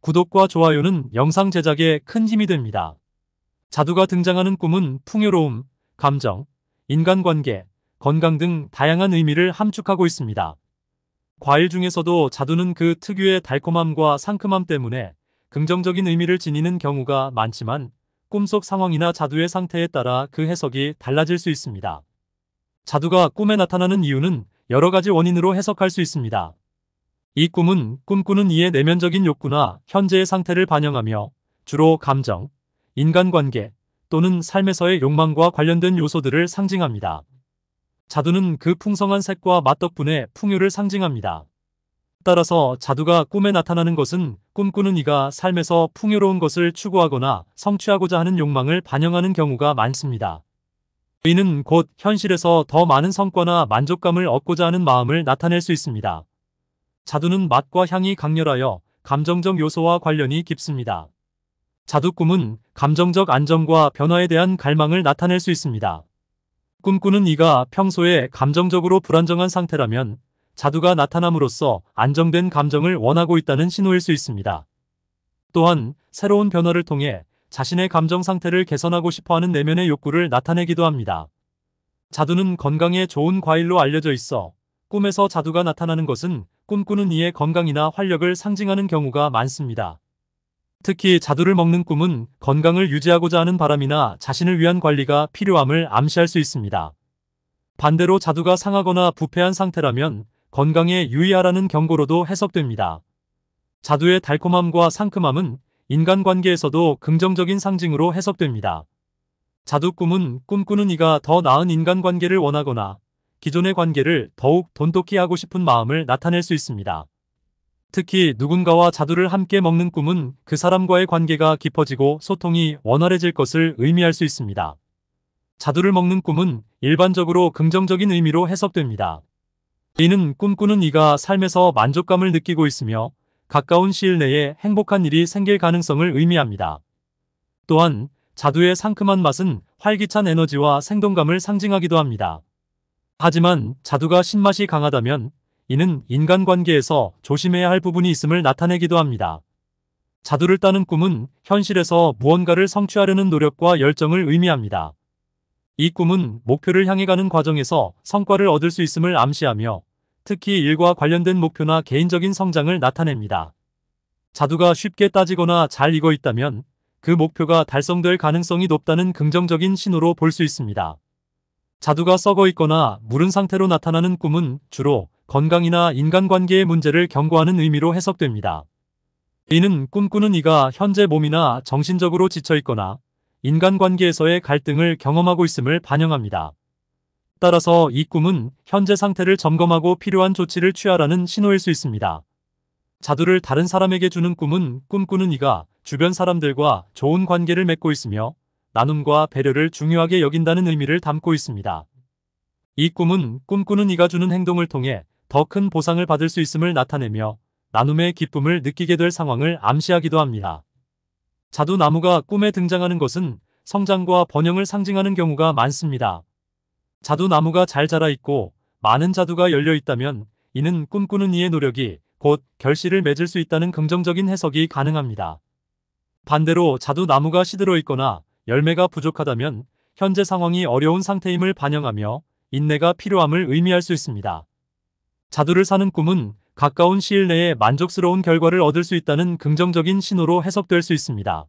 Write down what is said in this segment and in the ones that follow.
구독과 좋아요는 영상 제작에 큰 힘이 됩니다. 자두가 등장하는 꿈은 풍요로움, 감정, 인간관계, 건강 등 다양한 의미를 함축하고 있습니다. 과일 중에서도 자두는 그 특유의 달콤함과 상큼함 때문에 긍정적인 의미를 지니는 경우가 많지만 꿈속 상황이나 자두의 상태에 따라 그 해석이 달라질 수 있습니다. 자두가 꿈에 나타나는 이유는 여러 가지 원인으로 해석할 수 있습니다. 이 꿈은 꿈꾸는 이의 내면적인 욕구나 현재의 상태를 반영하며 주로 감정, 인간관계 또는 삶에서의 욕망과 관련된 요소들을 상징합니다. 자두는 그 풍성한 색과 맛 덕분에 풍요를 상징합니다. 따라서 자두가 꿈에 나타나는 것은 꿈꾸는 이가 삶에서 풍요로운 것을 추구하거나 성취하고자 하는 욕망을 반영하는 경우가 많습니다. 이는 곧 현실에서 더 많은 성과나 만족감을 얻고자 하는 마음을 나타낼 수 있습니다. 자두는 맛과 향이 강렬하여 감정적 요소와 관련이 깊습니다. 자두 꿈은 감정적 안정과 변화에 대한 갈망을 나타낼 수 있습니다. 꿈꾸는 이가 평소에 감정적으로 불안정한 상태라면 자두가 나타남으로써 안정된 감정을 원하고 있다는 신호일 수 있습니다. 또한 새로운 변화를 통해 자신의 감정 상태를 개선하고 싶어하는 내면의 욕구를 나타내기도 합니다. 자두는 건강에 좋은 과일로 알려져 있어 꿈에서 자두가 나타나는 것은 꿈꾸는 이의 건강이나 활력을 상징하는 경우가 많습니다. 특히 자두를 먹는 꿈은 건강을 유지하고자 하는 바람이나 자신을 위한 관리가 필요함을 암시할 수 있습니다. 반대로 자두가 상하거나 부패한 상태라면 건강에 유의하라는 경고로도 해석됩니다. 자두의 달콤함과 상큼함은 인간관계에서도 긍정적인 상징으로 해석됩니다. 자두 꿈은 꿈꾸는 이가 더 나은 인간관계를 원하거나 기존의 관계를 더욱 돈독히 하고 싶은 마음을 나타낼 수 있습니다. 특히 누군가와 자두를 함께 먹는 꿈은 그 사람과의 관계가 깊어지고 소통이 원활해질 것을 의미할 수 있습니다. 자두를 먹는 꿈은 일반적으로 긍정적인 의미로 해석됩니다. 이는 꿈꾸는 이가 삶에서 만족감을 느끼고 있으며 가까운 시일 내에 행복한 일이 생길 가능성을 의미합니다. 또한 자두의 상큼한 맛은 활기찬 에너지와 생동감을 상징하기도 합니다. 하지만 자두가 신맛이 강하다면 이는 인간관계에서 조심해야 할 부분이 있음을 나타내기도 합니다. 자두를 따는 꿈은 현실에서 무언가를 성취하려는 노력과 열정을 의미합니다. 이 꿈은 목표를 향해 가는 과정에서 성과를 얻을 수 있음을 암시하며 특히 일과 관련된 목표나 개인적인 성장을 나타냅니다. 자두가 쉽게 따지거나 잘 익어 있다면 그 목표가 달성될 가능성이 높다는 긍정적인 신호로 볼 수 있습니다. 자두가 썩어 있거나 무른 상태로 나타나는 꿈은 주로 건강이나 인간관계의 문제를 경고하는 의미로 해석됩니다. 이는 꿈꾸는 이가 현재 몸이나 정신적으로 지쳐있거나 인간관계에서의 갈등을 경험하고 있음을 반영합니다. 따라서 이 꿈은 현재 상태를 점검하고 필요한 조치를 취하라는 신호일 수 있습니다. 자두를 다른 사람에게 주는 꿈은 꿈꾸는 이가 주변 사람들과 좋은 관계를 맺고 있으며 나눔과 배려를 중요하게 여긴다는 의미를 담고 있습니다. 이 꿈은 꿈꾸는 이가 주는 행동을 통해 더 큰 보상을 받을 수 있음을 나타내며 나눔의 기쁨을 느끼게 될 상황을 암시하기도 합니다. 자두나무가 꿈에 등장하는 것은 성장과 번영을 상징하는 경우가 많습니다. 자두나무가 잘 자라 있고 많은 자두가 열려 있다면 이는 꿈꾸는 이의 노력이 곧 결실을 맺을 수 있다는 긍정적인 해석이 가능합니다. 반대로 자두나무가 시들어 있거나 열매가 부족하다면 현재 상황이 어려운 상태임을 반영하며 인내가 필요함을 의미할 수 있습니다. 자두를 사는 꿈은 가까운 시일 내에 만족스러운 결과를 얻을 수 있다는 긍정적인 신호로 해석될 수 있습니다.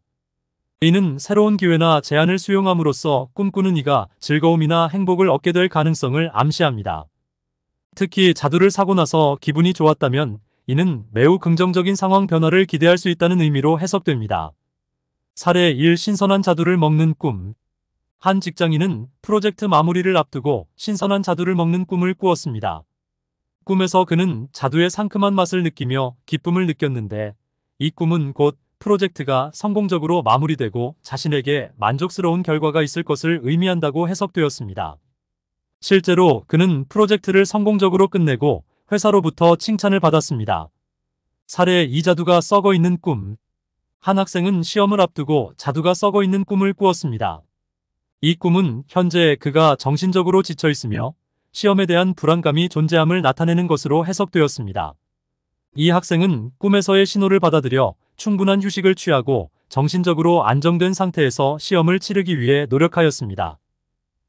이는 새로운 기회나 제안을 수용함으로써 꿈꾸는 이가 즐거움이나 행복을 얻게 될 가능성을 암시합니다. 특히 자두를 사고 나서 기분이 좋았다면 이는 매우 긍정적인 상황 변화를 기대할 수 있다는 의미로 해석됩니다. 사례 1 신선한 자두를 먹는 꿈. 한 직장인은 프로젝트 마무리를 앞두고 신선한 자두를 먹는 꿈을 꾸었습니다. 꿈에서 그는 자두의 상큼한 맛을 느끼며 기쁨을 느꼈는데 이 꿈은 곧 프로젝트가 성공적으로 마무리되고 자신에게 만족스러운 결과가 있을 것을 의미한다고 해석되었습니다. 실제로 그는 프로젝트를 성공적으로 끝내고 회사로부터 칭찬을 받았습니다. 사례 2. 자두가 썩어 있는 꿈한 학생은 시험을 앞두고 자두가 썩어 있는 꿈을 꾸었습니다. 이 꿈은 현재 그가 정신적으로 지쳐 있으며 시험에 대한 불안감이 존재함을 나타내는 것으로 해석되었습니다. 이 학생은 꿈에서의 신호를 받아들여 충분한 휴식을 취하고 정신적으로 안정된 상태에서 시험을 치르기 위해 노력하였습니다.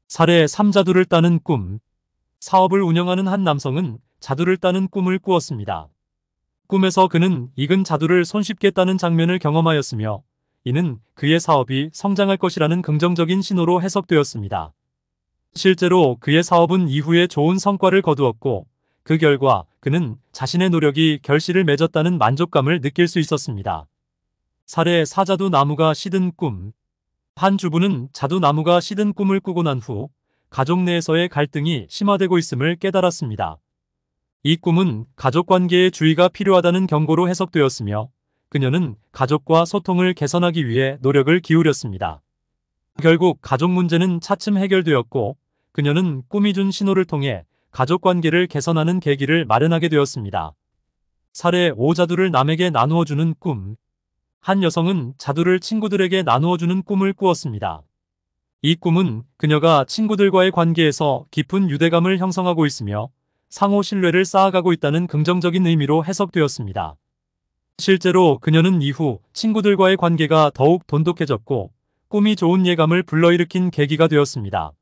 사례 3자두를 따는 꿈 사업을 운영하는 한 남성은 자두를 따는 꿈을 꾸었습니다. 꿈에서 그는 익은 자두를 손쉽게 따는 장면을 경험하였으며 이는 그의 사업이 성장할 것이라는 긍정적인 신호로 해석되었습니다. 실제로 그의 사업은 이후에 좋은 성과를 거두었고 그 결과 그는 자신의 노력이 결실을 맺었다는 만족감을 느낄 수 있었습니다. 사례 사자도 나무가 시든 꿈 한 주부는 자두 나무가 시든 꿈을 꾸고 난 후 가족 내에서의 갈등이 심화되고 있음을 깨달았습니다. 이 꿈은 가족관계에 주의가 필요하다는 경고로 해석되었으며 그녀는 가족과 소통을 개선하기 위해 노력을 기울였습니다. 결국 가족 문제는 차츰 해결되었고 그녀는 꿈이 준 신호를 통해 가족관계를 개선하는 계기를 마련하게 되었습니다. 사례 5자두를 남에게 나누어주는 꿈 한 여성은 자두를 친구들에게 나누어주는 꿈을 꾸었습니다. 이 꿈은 그녀가 친구들과의 관계에서 깊은 유대감을 형성하고 있으며 상호 신뢰를 쌓아가고 있다는 긍정적인 의미로 해석되었습니다. 실제로 그녀는 이후 친구들과의 관계가 더욱 돈독해졌고 꿈이 좋은 예감을 불러일으킨 계기가 되었습니다.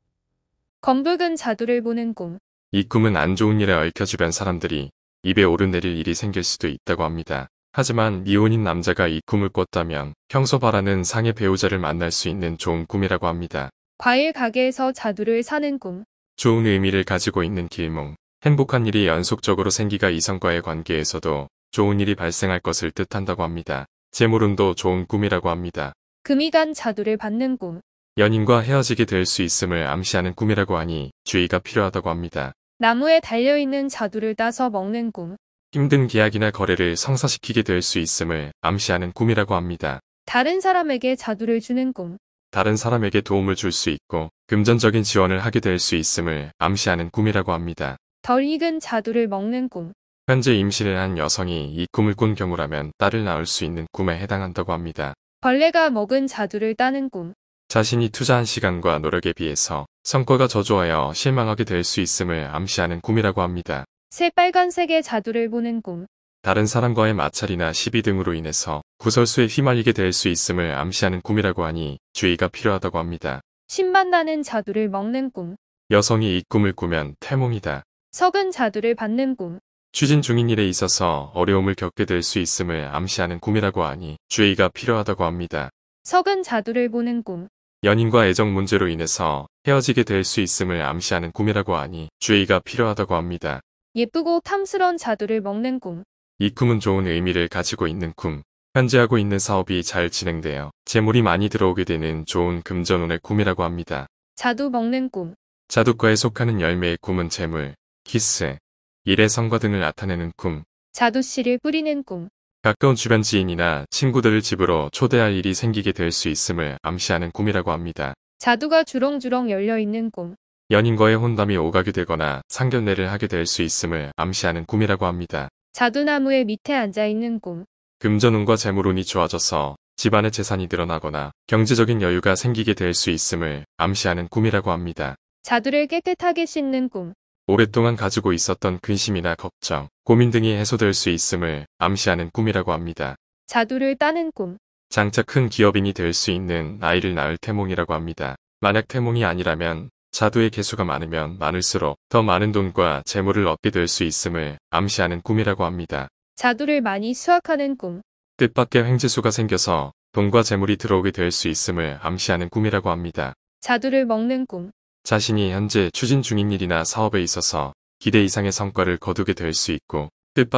검붉은 자두를 보는 꿈. 이 꿈은 안 좋은 일에 얽혀 주변 사람들이 입에 오르내릴 일이 생길 수도 있다고 합니다. 하지만 미혼인 남자가 이 꿈을 꿨다면 평소 바라는 상의 배우자를 만날 수 있는 좋은 꿈이라고 합니다. 과일 가게에서 자두를 사는 꿈. 좋은 의미를 가지고 있는 길몽. 행복한 일이 연속적으로 생기가 이성과의 관계에서도 좋은 일이 발생할 것을 뜻한다고 합니다. 재물운도 좋은 꿈이라고 합니다. 금이 간 자두를 받는 꿈. 연인과 헤어지게 될 수 있음을 암시하는 꿈이라고 하니 주의가 필요하다고 합니다. 나무에 달려있는 자두를 따서 먹는 꿈. 힘든 계약이나 거래를 성사시키게 될 수 있음을 암시하는 꿈이라고 합니다. 다른 사람에게 자두를 주는 꿈. 다른 사람에게 도움을 줄 수 있고 금전적인 지원을 하게 될 수 있음을 암시하는 꿈이라고 합니다. 덜 익은 자두를 먹는 꿈. 현재 임신을 한 여성이 이 꿈을 꾼 경우라면 딸을 낳을 수 있는 꿈에 해당한다고 합니다. 벌레가 먹은 자두를 따는 꿈. 자신이 투자한 시간과 노력에 비해서 성과가 저조하여 실망하게 될 수 있음을 암시하는 꿈이라고 합니다. 새빨간색의 자두를 보는 꿈. 다른 사람과의 마찰이나 시비 등으로 인해서 구설수에 휘말리게 될 수 있음을 암시하는 꿈이라고 하니 주의가 필요하다고 합니다. 신맛 나는 자두를 먹는 꿈. 여성이 이 꿈을 꾸면 태몽이다. 석은 자두를 받는 꿈. 추진 중인 일에 있어서 어려움을 겪게 될 수 있음을 암시하는 꿈이라고 하니 주의가 필요하다고 합니다. 석은 자두를 보는 꿈. 연인과 애정 문제로 인해서 헤어지게 될 수 있음을 암시하는 꿈이라고 하니 주의가 필요하다고 합니다. 예쁘고 탐스러운 자두를 먹는 꿈. 이 꿈은 좋은 의미를 가지고 있는 꿈. 현재 하고 있는 사업이 잘 진행되어 재물이 많이 들어오게 되는 좋은 금전운의 꿈이라고 합니다. 자두 먹는 꿈. 자두과에 속하는 열매의 꿈은 재물, 키스, 일의 성과 등을 나타내는 꿈, 자두씨를 뿌리는 꿈, 가까운 주변 지인이나 친구들을 집으로 초대할 일이 생기게 될 수 있음을 암시하는 꿈이라고 합니다. 자두가 주렁주렁 열려있는 꿈, 연인과의 혼담이 오가게 되거나 상견례를 하게 될 수 있음을 암시하는 꿈이라고 합니다. 자두나무의 밑에 앉아있는 꿈, 금전운과 재물운이 좋아져서 집안의 재산이 늘어나거나 경제적인 여유가 생기게 될 수 있음을 암시하는 꿈이라고 합니다. 자두를 깨끗하게 씻는 꿈, 오랫동안 가지고 있었던 근심이나 걱정, 고민 등이 해소될 수 있음을 암시하는 꿈이라고 합니다. 자두를 따는 꿈. 장차 큰 기업인이 될 수 있는 아이를 낳을 태몽이라고 합니다. 만약 태몽이 아니라면 자두의 개수가 많으면 많을수록 더 많은 돈과 재물을 얻게 될 수 있음을 암시하는 꿈이라고 합니다. 자두를 많이 수확하는 꿈. 뜻밖의 횡재수가 생겨서 돈과 재물이 들어오게 될 수 있음을 암시하는 꿈이라고 합니다. 자두를 먹는 꿈. 자신이 현재 추진 중인 일이나 사업에 있어서 기대 이상의 성과를 거두게 될 수 있고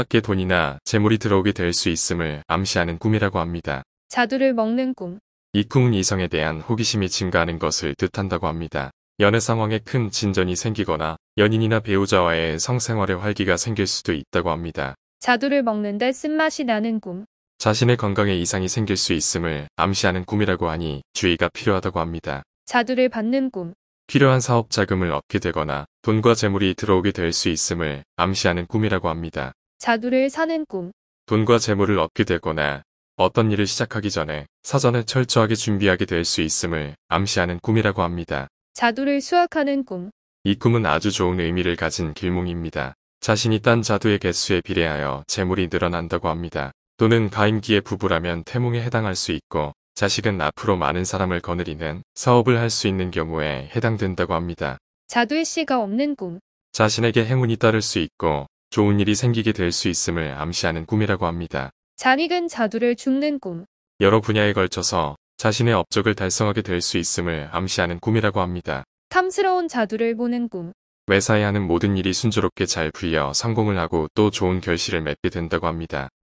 뜻밖의 돈이나 재물이 들어오게 될 수 있음을 암시하는 꿈이라고 합니다. 자두를 먹는 꿈. 이 꿈은 이성에 대한 호기심이 증가하는 것을 뜻한다고 합니다. 연애 상황에 큰 진전이 생기거나 연인이나 배우자와의 성생활에 활기가 생길 수도 있다고 합니다. 자두를 먹는데 쓴맛이 나는 꿈. 자신의 건강에 이상이 생길 수 있음을 암시하는 꿈이라고 하니 주의가 필요하다고 합니다. 자두를 받는 꿈. 필요한 사업 자금을 얻게 되거나 돈과 재물이 들어오게 될 수 있음을 암시하는 꿈이라고 합니다. 자두를 사는 꿈. 돈과 재물을 얻게 되거나 어떤 일을 시작하기 전에 사전에 철저하게 준비하게 될 수 있음을 암시하는 꿈이라고 합니다. 자두를 수확하는 꿈. 이 꿈은 아주 좋은 의미를 가진 길몽입니다. 자신이 딴 자두의 개수에 비례하여 재물이 늘어난다고 합니다. 또는 가임기의 부부라면 태몽에 해당할 수 있고 자식은 앞으로 많은 사람을 거느리는 사업을 할 수 있는 경우에 해당된다고 합니다. 자두의 씨가 없는 꿈. 자신에게 행운이 따를 수 있고 좋은 일이 생기게 될 수 있음을 암시하는 꿈이라고 합니다. 잔익은 자두를 죽는 꿈. 여러 분야에 걸쳐서 자신의 업적을 달성하게 될 수 있음을 암시하는 꿈이라고 합니다. 탐스러운 자두를 보는 꿈. 외사에 하는 모든 일이 순조롭게 잘 풀려 성공을 하고 또 좋은 결실을 맺게 된다고 합니다.